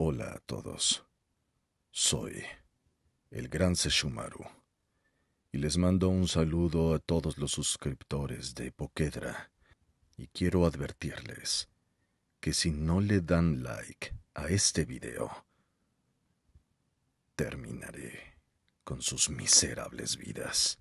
Hola a todos. Soy el Gran Seshumaru y les mando un saludo a todos los suscriptores de Poquedra y quiero advertirles que si no le dan like a este video, terminaré con sus miserables vidas.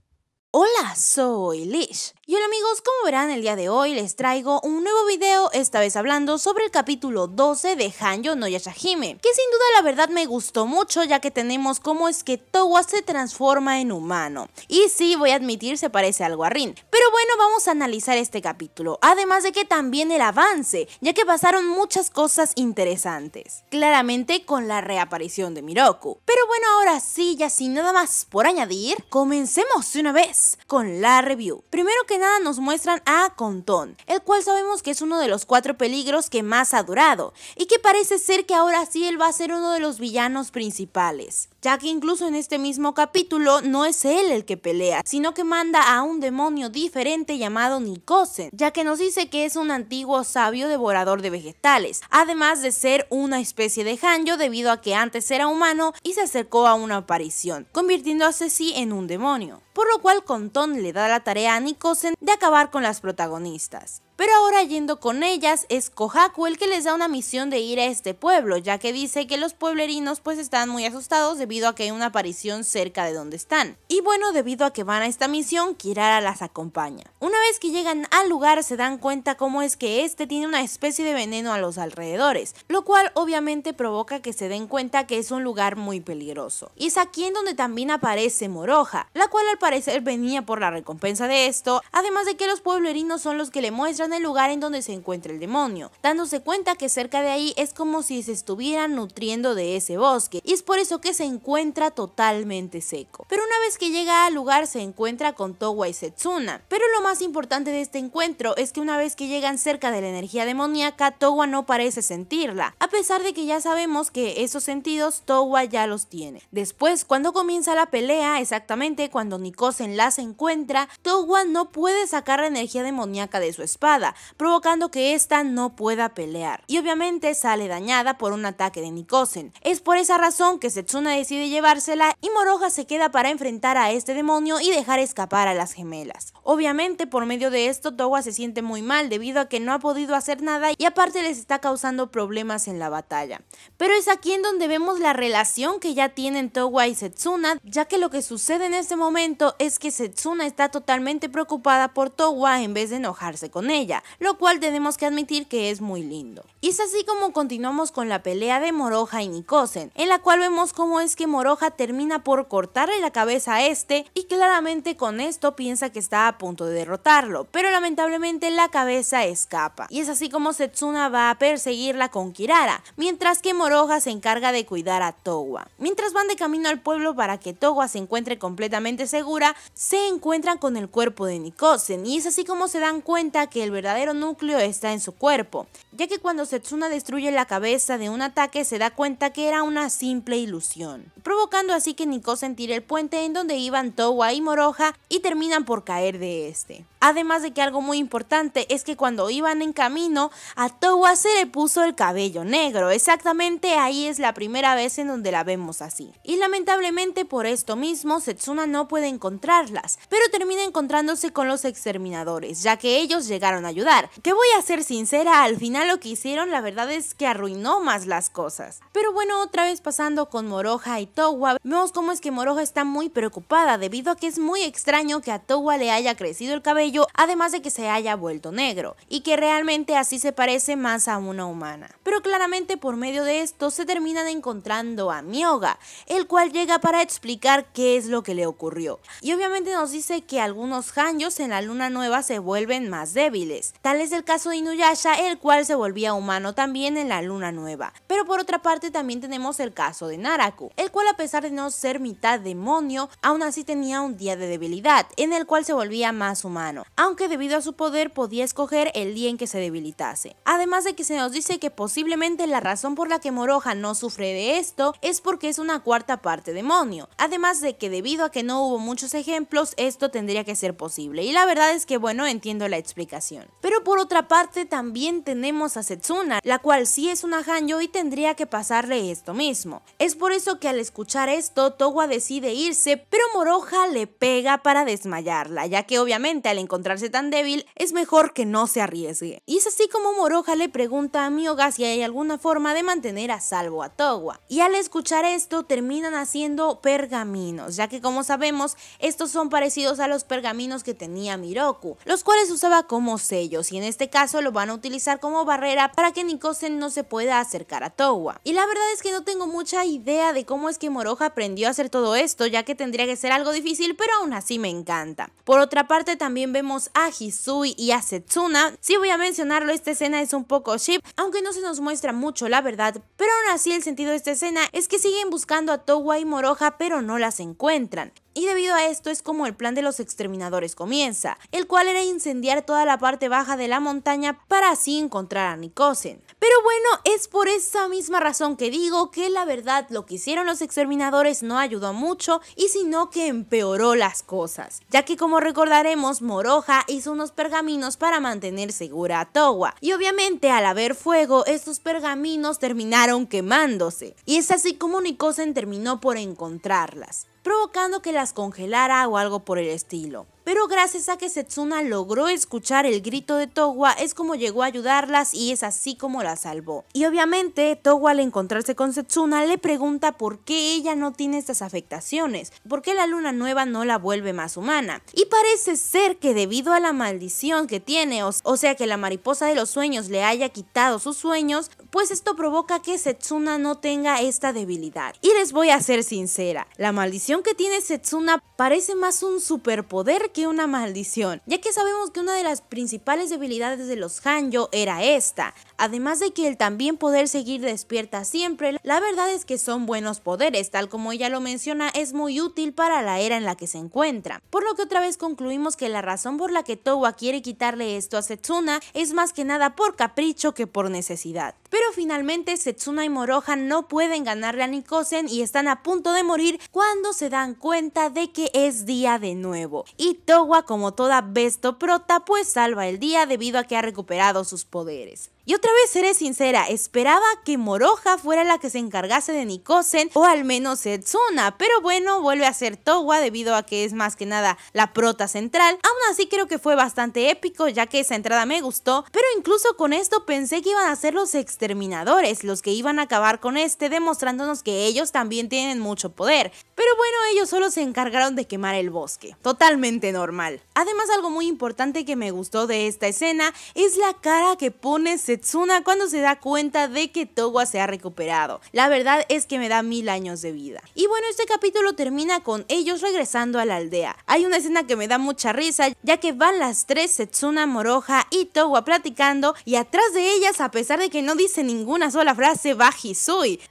Hola, soy Lish. Y hola amigos, como verán el día de hoy les traigo un nuevo video, esta vez hablando sobre el capítulo 12 de Hanyo no Yashahime, que sin duda la verdad me gustó mucho ya que tenemos cómo es que Towa se transforma en humano. Y sí, voy a admitir, se parece algo a Rin. Pero bueno, vamos a analizar este capítulo, además de que también el avance, ya que pasaron muchas cosas interesantes. Claramente con la reaparición de Miroku. Pero bueno, ahora sí, ya sin nada más por añadir, comencemos de una vez con la review. Primero que nada nos muestran a Contón, el cual sabemos que es uno de los cuatro peligros que más ha durado y que parece ser que ahora sí él va a ser uno de los villanos principales ya que incluso en este mismo capítulo no es él el que pelea, sino que manda a un demonio diferente llamado Nikosen, ya que nos dice que es un antiguo sabio devorador de vegetales, además de ser una especie de Hanjo debido a que antes era humano y se acercó a una aparición, convirtiéndose así en un demonio, por lo cual Contón le da la tarea a Nikosen de acabar con las protagonistas pero ahora yendo con ellas es Kohaku el que les da una misión de ir a este pueblo, ya que dice que los pueblerinos pues están muy asustados debido a que hay una aparición cerca de donde están. Y bueno, debido a que van a esta misión, Kirara las acompaña. Una vez que llegan al lugar se dan cuenta cómo es que este tiene una especie de veneno a los alrededores, lo cual obviamente provoca que se den cuenta que es un lugar muy peligroso. Y es aquí en donde también aparece Moroja, la cual al parecer venía por la recompensa de esto, además de que los pueblerinos son los que le muestran en el lugar en donde se encuentra el demonio, dándose cuenta que cerca de ahí es como si se estuvieran nutriendo de ese bosque, y es por eso que se encuentra totalmente seco. Pero una vez que llega al lugar se encuentra con Towa y Setsuna, pero lo más importante de este encuentro es que una vez que llegan cerca de la energía demoníaca, Towa no parece sentirla, a pesar de que ya sabemos que esos sentidos Towa ya los tiene. Después, cuando comienza la pelea, exactamente cuando Nikosen las encuentra, Towa no puede sacar la energía demoníaca de su espada, provocando que ésta no pueda pelear. Y obviamente sale dañada por un ataque de Nikosen. Es por esa razón que Setsuna decide llevársela y Moroja se queda para enfrentar a este demonio y dejar escapar a las gemelas. Obviamente por medio de esto Towa se siente muy mal debido a que no ha podido hacer nada y aparte les está causando problemas en la batalla. Pero es aquí en donde vemos la relación que ya tienen Towa y Setsuna, ya que lo que sucede en este momento es que Setsuna está totalmente preocupada por Towa en vez de enojarse con ella lo cual tenemos que admitir que es muy lindo. Y es así como continuamos con la pelea de Moroja y Nikosen en la cual vemos cómo es que Moroja termina por cortarle la cabeza a este y claramente con esto piensa que está a punto de derrotarlo, pero lamentablemente la cabeza escapa. Y es así como Setsuna va a perseguirla con Kirara, mientras que Moroja se encarga de cuidar a Towa. Mientras van de camino al pueblo para que Towa se encuentre completamente segura, se encuentran con el cuerpo de Nikosen y es así como se dan cuenta que el verdadero núcleo está en su cuerpo, ya que cuando Setsuna destruye la cabeza de un ataque se da cuenta que era una simple ilusión, provocando así que Nico sentir el puente en donde iban Towa y Moroja y terminan por caer de este. Además de que algo muy importante es que cuando iban en camino, a Towa se le puso el cabello negro. Exactamente ahí es la primera vez en donde la vemos así. Y lamentablemente por esto mismo, Setsuna no puede encontrarlas, pero termina encontrándose con los exterminadores, ya que ellos llegaron a ayudar. Que voy a ser sincera, al final lo que hicieron la verdad es que arruinó más las cosas. Pero bueno, otra vez pasando con Moroja y Towa, vemos cómo es que Moroja está muy preocupada debido a que es muy extraño que a Towa le haya crecido el cabello además de que se haya vuelto negro, y que realmente así se parece más a una humana. Pero claramente por medio de esto se terminan encontrando a Mioga, el cual llega para explicar qué es lo que le ocurrió. Y obviamente nos dice que algunos Hanjos en la luna nueva se vuelven más débiles. Tal es el caso de Inuyasha, el cual se volvía humano también en la luna nueva. Pero por otra parte también tenemos el caso de Naraku, el cual a pesar de no ser mitad demonio, aún así tenía un día de debilidad, en el cual se volvía más humano aunque debido a su poder podía escoger el día en que se debilitase. Además de que se nos dice que posiblemente la razón por la que Moroja no sufre de esto es porque es una cuarta parte demonio, además de que debido a que no hubo muchos ejemplos esto tendría que ser posible y la verdad es que bueno entiendo la explicación. Pero por otra parte también tenemos a Setsuna, la cual sí es una Hanyo y tendría que pasarle esto mismo. Es por eso que al escuchar esto Towa decide irse, pero Moroja le pega para desmayarla, ya que obviamente al encontrarse tan débil, es mejor que no se arriesgue. Y es así como Moroja le pregunta a Mioga si hay alguna forma de mantener a salvo a Towa. Y al escuchar esto, terminan haciendo pergaminos, ya que como sabemos, estos son parecidos a los pergaminos que tenía Miroku, los cuales usaba como sellos, y en este caso lo van a utilizar como barrera para que Nikosen no se pueda acercar a Towa. Y la verdad es que no tengo mucha idea de cómo es que Moroja aprendió a hacer todo esto, ya que tendría que ser algo difícil, pero aún así me encanta. Por otra parte, también vemos a Hisui y a Setsuna. Sí voy a mencionarlo, esta escena es un poco ship, aunque no se nos muestra mucho la verdad, pero aún así el sentido de esta escena es que siguen buscando a Towa y Moroja pero no las encuentran y debido a esto es como el plan de los exterminadores comienza, el cual era incendiar toda la parte baja de la montaña para así encontrar a Nikosen. Pero bueno, es por esa misma razón que digo que la verdad lo que hicieron los exterminadores no ayudó mucho y sino que empeoró las cosas, ya que como recordaremos Moroja hizo unos pergaminos para mantener segura a Towa y obviamente al haber fuego estos pergaminos terminaron quemándose y es así como Nikosen terminó por encontrarlas provocando que las congelara o algo por el estilo pero gracias a que Setsuna logró escuchar el grito de Towa es como llegó a ayudarlas y es así como la salvó. Y obviamente Towa al encontrarse con Setsuna le pregunta por qué ella no tiene estas afectaciones, por qué la luna nueva no la vuelve más humana. Y parece ser que debido a la maldición que tiene, o, o sea que la mariposa de los sueños le haya quitado sus sueños, pues esto provoca que Setsuna no tenga esta debilidad. Y les voy a ser sincera, la maldición que tiene Setsuna parece más un superpoder que una maldición, ya que sabemos que una de las principales debilidades de los Hanjo era esta, además de que el también poder seguir despierta siempre, la verdad es que son buenos poderes, tal como ella lo menciona, es muy útil para la era en la que se encuentra, por lo que otra vez concluimos que la razón por la que Towa quiere quitarle esto a Setsuna es más que nada por capricho que por necesidad. Pero finalmente Setsuna y Moroha no pueden ganarle a Nikosen y están a punto de morir cuando se dan cuenta de que es día de nuevo. Y Towa como toda besto prota pues salva el día debido a que ha recuperado sus poderes. Y otra vez seré sincera, esperaba que Moroja fuera la que se encargase de Nikosen o al menos Setsuna, pero bueno, vuelve a ser Towa debido a que es más que nada la prota central. Aún así creo que fue bastante épico ya que esa entrada me gustó, pero incluso con esto pensé que iban a ser los exterminadores los que iban a acabar con este demostrándonos que ellos también tienen mucho poder. Pero bueno, ellos solo se encargaron de quemar el bosque. Totalmente normal. Además algo muy importante que me gustó de esta escena es la cara que pone Setsuna Setsuna cuando se da cuenta de que Towa se ha recuperado. La verdad es que me da mil años de vida. Y bueno, este capítulo termina con ellos regresando a la aldea. Hay una escena que me da mucha risa, ya que van las tres, Setsuna, Moroja y Towa platicando, y atrás de ellas, a pesar de que no dice ninguna sola frase, va Hisui.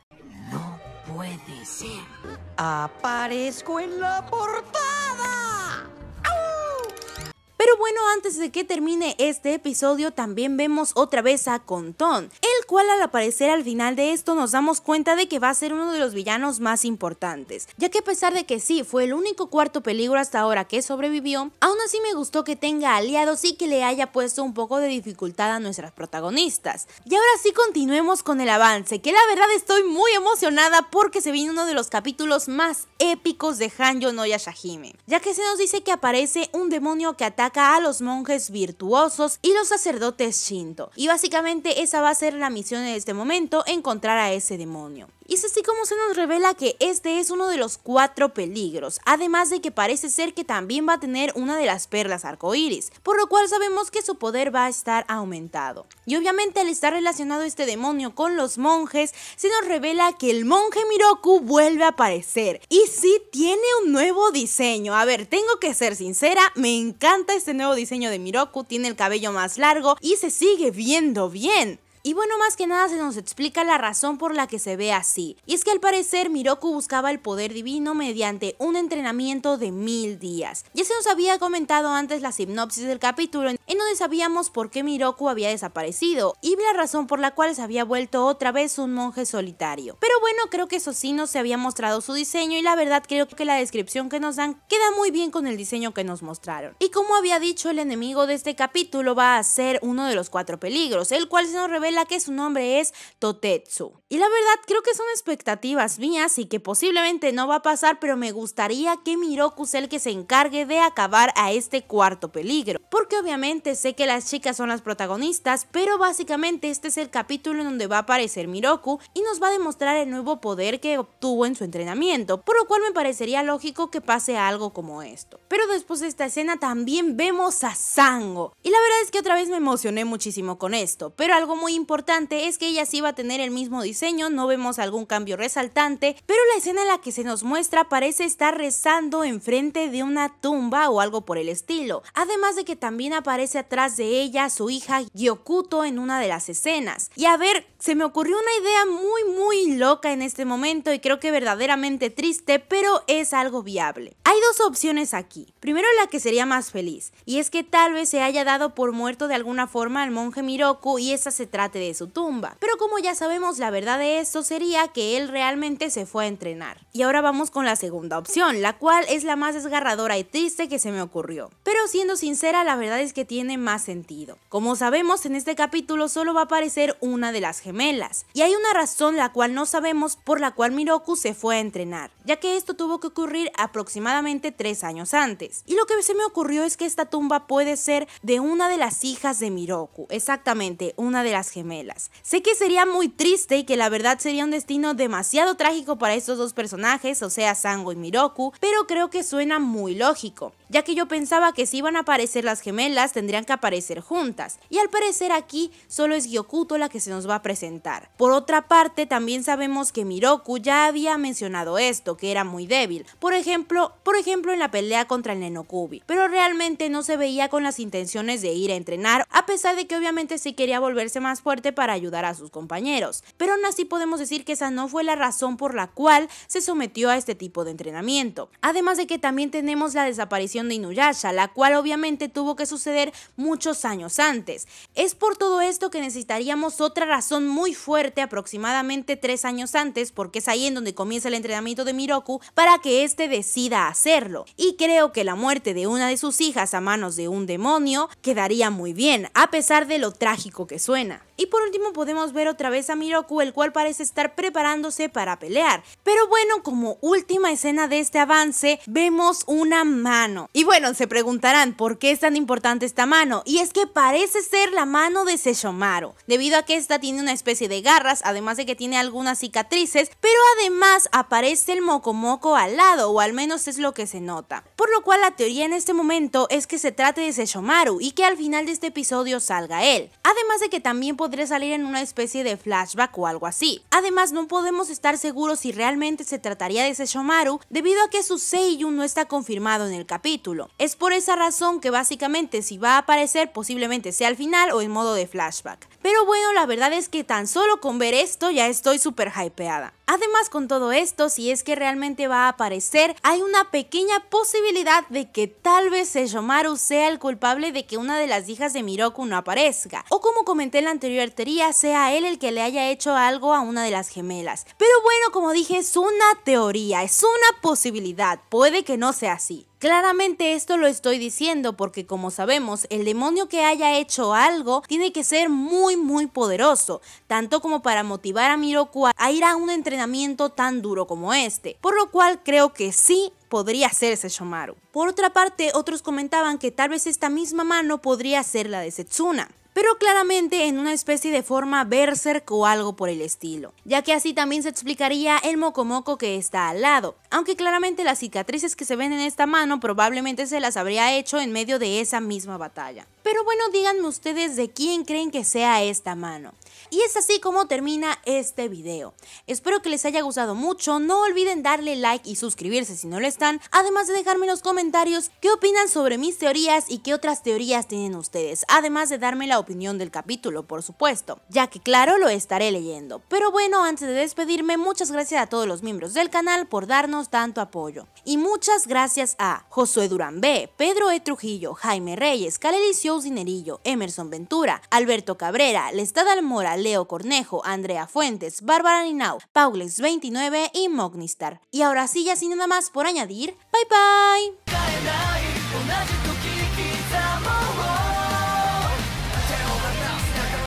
No puede ser. Aparezco en la portada. Pero bueno, antes de que termine este episodio, también vemos otra vez a Contón cual al aparecer al final de esto nos damos cuenta de que va a ser uno de los villanos más importantes, ya que a pesar de que sí fue el único cuarto peligro hasta ahora que sobrevivió, aún así me gustó que tenga aliados y que le haya puesto un poco de dificultad a nuestras protagonistas. Y ahora sí continuemos con el avance, que la verdad estoy muy emocionada porque se viene uno de los capítulos más épicos de Hanjo no Yashahime, ya que se nos dice que aparece un demonio que ataca a los monjes virtuosos y los sacerdotes Shinto, y básicamente esa va a ser la misión en este momento, encontrar a ese demonio. Y es así como se nos revela que este es uno de los cuatro peligros, además de que parece ser que también va a tener una de las perlas arcoíris, por lo cual sabemos que su poder va a estar aumentado. Y obviamente al estar relacionado este demonio con los monjes, se nos revela que el monje Miroku vuelve a aparecer, y sí tiene un nuevo diseño. A ver, tengo que ser sincera, me encanta este nuevo diseño de Miroku, tiene el cabello más largo y se sigue viendo bien. Y bueno, más que nada se nos explica la razón por la que se ve así. Y es que al parecer Miroku buscaba el poder divino mediante un entrenamiento de mil días. Ya se nos había comentado antes la sinopsis del capítulo en donde sabíamos por qué Miroku había desaparecido y la razón por la cual se había vuelto otra vez un monje solitario. Pero bueno, creo que eso sí nos se había mostrado su diseño y la verdad creo que la descripción que nos dan queda muy bien con el diseño que nos mostraron. Y como había dicho, el enemigo de este capítulo va a ser uno de los cuatro peligros, el cual se nos revela la que su nombre es Totetsu. Y la verdad, creo que son expectativas mías y que posiblemente no va a pasar, pero me gustaría que Miroku sea el que se encargue de acabar a este cuarto peligro. Porque obviamente sé que las chicas son las protagonistas, pero básicamente este es el capítulo en donde va a aparecer Miroku y nos va a demostrar el nuevo poder que obtuvo en su entrenamiento, por lo cual me parecería lógico que pase algo como esto. Pero después de esta escena también vemos a Sango. Y la verdad es que otra vez me emocioné muchísimo con esto, pero algo muy importante importante es que ella sí va a tener el mismo diseño, no vemos algún cambio resaltante, pero la escena en la que se nos muestra parece estar rezando enfrente de una tumba o algo por el estilo, además de que también aparece atrás de ella su hija Gyokuto en una de las escenas. Y a ver, se me ocurrió una idea muy muy loca en este momento y creo que verdaderamente triste, pero es algo viable. Hay dos opciones aquí. Primero la que sería más feliz, y es que tal vez se haya dado por muerto de alguna forma al monje Miroku y esa se trata de su tumba. Pero como ya sabemos, la verdad de esto sería que él realmente se fue a entrenar. Y ahora vamos con la segunda opción, la cual es la más desgarradora y triste que se me ocurrió. Pero siendo sincera, la verdad es que tiene más sentido. Como sabemos, en este capítulo solo va a aparecer una de las gemelas. Y hay una razón la cual no sabemos por la cual Miroku se fue a entrenar, ya que esto tuvo que ocurrir aproximadamente tres años antes. Y lo que se me ocurrió es que esta tumba puede ser de una de las hijas de Miroku, exactamente, una de las gemelas. Sé que sería muy triste y que la verdad sería un destino demasiado trágico para estos dos personajes, o sea, Sango y Miroku, pero creo que suena muy lógico, ya que yo pensaba que si iban a aparecer las gemelas tendrían que aparecer juntas, y al parecer aquí solo es Gyokuto la que se nos va a presentar. Por otra parte, también sabemos que Miroku ya había mencionado esto, que era muy débil, por ejemplo, por ejemplo en la pelea contra el Nenokubi, pero realmente no se veía con las intenciones de ir a entrenar, a pesar de que obviamente sí quería volverse más fuerte para ayudar a sus compañeros, pero aún así podemos decir que esa no fue la razón por la cual se sometió a este tipo de entrenamiento. Además de que también tenemos la desaparición de Inuyasha, la cual obviamente tuvo que suceder muchos años antes. Es por todo esto que necesitaríamos otra razón muy fuerte aproximadamente tres años antes, porque es ahí en donde comienza el entrenamiento de Miroku, para que éste decida hacerlo. Y creo que la muerte de una de sus hijas a manos de un demonio quedaría muy bien, a pesar de lo trágico que suena. Y por último podemos ver otra vez a Miroku, el cual parece estar preparándose para pelear. Pero bueno, como última escena de este avance, vemos una mano. Y bueno, se preguntarán, ¿por qué es tan importante esta mano? Y es que parece ser la mano de Seshomaru, debido a que esta tiene una especie de garras, además de que tiene algunas cicatrices, pero además aparece el Mokomoko al lado, o al menos es lo que se nota. Por lo cual la teoría en este momento es que se trate de Seshomaru y que al final de este episodio salga él. Además de que también podemos podría salir en una especie de flashback o algo así. Además, no podemos estar seguros si realmente se trataría de Sesshomaru debido a que su seiyuu no está confirmado en el capítulo. Es por esa razón que básicamente si va a aparecer posiblemente sea al final o en modo de flashback. Pero bueno, la verdad es que tan solo con ver esto ya estoy súper hypeada. Además, con todo esto, si es que realmente va a aparecer, hay una pequeña posibilidad de que tal vez Seyomaru sea el culpable de que una de las hijas de Miroku no aparezca, o como comenté en la anterior teoría, sea él el que le haya hecho algo a una de las gemelas. Pero bueno, como dije, es una teoría, es una posibilidad, puede que no sea así. Claramente esto lo estoy diciendo porque como sabemos, el demonio que haya hecho algo tiene que ser muy muy poderoso, tanto como para motivar a Miroku a ir a un entrenamiento tan duro como este, por lo cual creo que sí podría hacerse Shomaru. Por otra parte, otros comentaban que tal vez esta misma mano podría ser la de Setsuna pero claramente en una especie de forma berserk o algo por el estilo, ya que así también se explicaría el mocomoco que está al lado, aunque claramente las cicatrices que se ven en esta mano probablemente se las habría hecho en medio de esa misma batalla. Pero bueno, díganme ustedes de quién creen que sea esta mano. Y es así como termina este video. Espero que les haya gustado mucho, no olviden darle like y suscribirse si no lo están, además de dejarme en los comentarios qué opinan sobre mis teorías y qué otras teorías tienen ustedes, además de darme la opinión del capítulo, por supuesto, ya que claro lo estaré leyendo. Pero bueno, antes de despedirme, muchas gracias a todos los miembros del canal por darnos tanto apoyo. Y muchas gracias a Josué Durán B, Pedro E. Trujillo, Jaime Reyes, Calelicio Dinerillo, Emerson Ventura, Alberto Cabrera, Lestad Almora, Leo Cornejo, Andrea Fuentes, Bárbara Ninau, paules 29 y Mognistar. Y ahora sí, ya sin nada más por añadir, bye bye.